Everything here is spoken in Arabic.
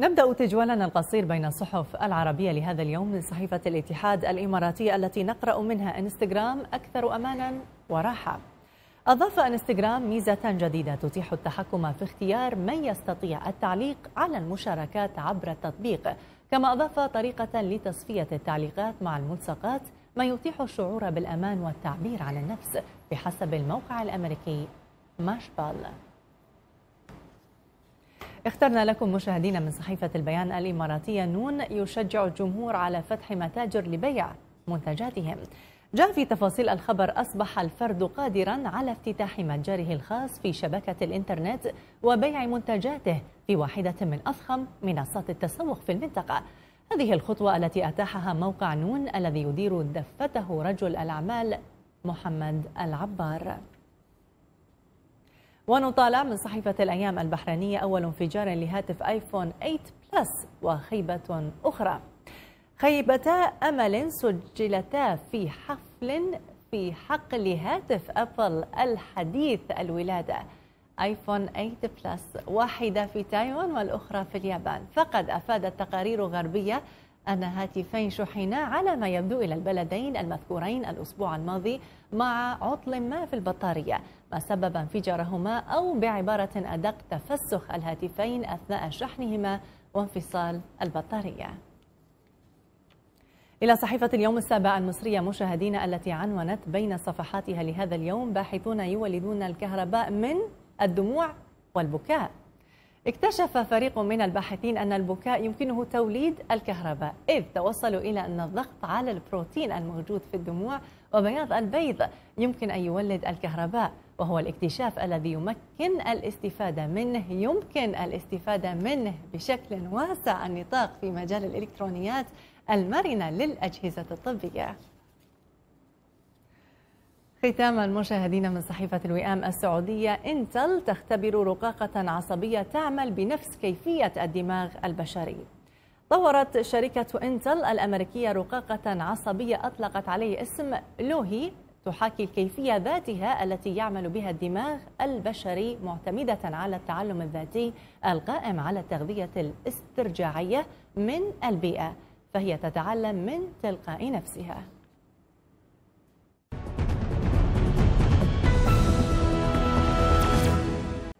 نبدأ تجوالنا القصير بين الصحف العربية لهذا اليوم من صحيفة الاتحاد الإماراتية التي نقرأ منها انستغرام أكثر أمانا وراحة أضاف انستغرام ميزة جديدة تتيح التحكم في اختيار من يستطيع التعليق على المشاركات عبر التطبيق كما أضاف طريقة لتصفية التعليقات مع الملصقات ما يتيح الشعور بالأمان والتعبير عن النفس بحسب الموقع الأمريكي ماشبال اخترنا لكم مشاهدينا من صحيفة البيان الإماراتية نون يشجع الجمهور على فتح متاجر لبيع منتجاتهم جاء في تفاصيل الخبر أصبح الفرد قادرا على افتتاح متجره الخاص في شبكة الإنترنت وبيع منتجاته في واحدة من أضخم منصات التسوق في المنطقة هذه الخطوة التي أتاحها موقع نون الذي يدير دفته رجل الأعمال محمد العبار ونطالع من صحيفة الأيام البحرينية أول انفجار لهاتف آيفون 8 بلس وخيبة أخرى خيبتا أمل سجلتا في حفل في حقل هاتف أبل الحديث الولادة آيفون 8 بلس واحدة في تايوان والأخرى في اليابان فقد أفادت تقارير غربية أن هاتفين شحنا على ما يبدو إلى البلدين المذكورين الأسبوع الماضي مع عطل ما في البطارية ما سبب انفجارهما أو بعبارة أدق تفسخ الهاتفين أثناء شحنهما وانفصال البطارية إلى صحيفة اليوم السابع المصرية مشاهدينا التي عنونت بين صفحاتها لهذا اليوم باحثون يولدون الكهرباء من الدموع والبكاء اكتشف فريق من الباحثين أن البكاء يمكنه توليد الكهرباء إذ توصلوا إلى أن الضغط على البروتين الموجود في الدموع وبياض البيض يمكن أن يولد الكهرباء وهو الاكتشاف الذي يمكن الاستفادة منه يمكن الاستفادة منه بشكل واسع النطاق في مجال الإلكترونيات المرنة للأجهزة الطبية ختاما مشاهدينا من صحيفة الوئام السعودية انتل تختبر رقاقة عصبية تعمل بنفس كيفية الدماغ البشري طورت شركة انتل الأمريكية رقاقة عصبية أطلقت عليه اسم لوهي تحاكي الكيفية ذاتها التي يعمل بها الدماغ البشري معتمدة على التعلم الذاتي القائم على التغذية الاسترجاعية من البيئة فهي تتعلم من تلقاء نفسها